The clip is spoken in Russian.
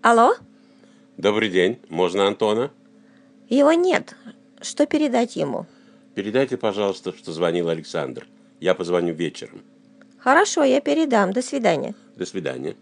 Алло? Добрый день. Можно Антона? Его нет. Что передать ему? Передайте, пожалуйста, что звонил Александр. Я позвоню вечером. Хорошо, я передам. До свидания. До свидания.